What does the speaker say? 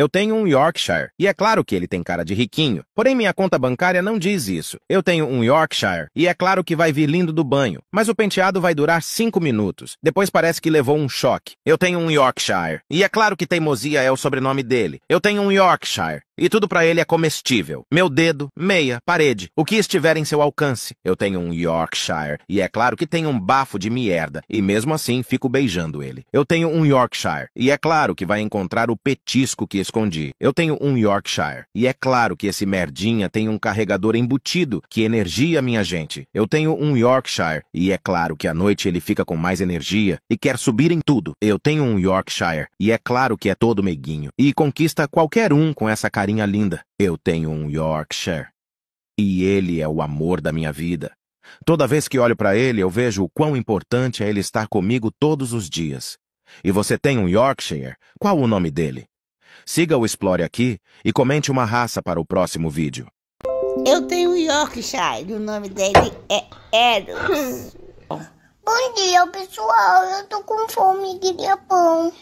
Eu tenho um Yorkshire, e é claro que ele tem cara de riquinho. Porém, minha conta bancária não diz isso. Eu tenho um Yorkshire, e é claro que vai vir lindo do banho. Mas o penteado vai durar cinco minutos. Depois parece que levou um choque. Eu tenho um Yorkshire, e é claro que teimosia é o sobrenome dele. Eu tenho um Yorkshire, e tudo para ele é comestível. Meu dedo, meia, parede, o que estiver em seu alcance. Eu tenho um Yorkshire, e é claro que tenho um bafo de merda, e mesmo assim fico beijando ele. Eu tenho um Yorkshire, e é claro que vai encontrar o petisco que escondi. Eu tenho um Yorkshire, e é claro que esse merdinha tem um carregador embutido, que energia minha gente. Eu tenho um Yorkshire, e é claro que à noite ele fica com mais energia, e quer subir em tudo. Eu tenho um Yorkshire, e é claro que é todo meiguinho, e conquista qualquer um com essa carinha carinha linda. Eu tenho um Yorkshire. E ele é o amor da minha vida. Toda vez que olho para ele, eu vejo o quão importante é ele estar comigo todos os dias. E você tem um Yorkshire? Qual o nome dele? Siga o Explore aqui e comente uma raça para o próximo vídeo. Eu tenho um Yorkshire, o nome dele é Eros. Bom dia, pessoal. Eu tô com fome, queria pão.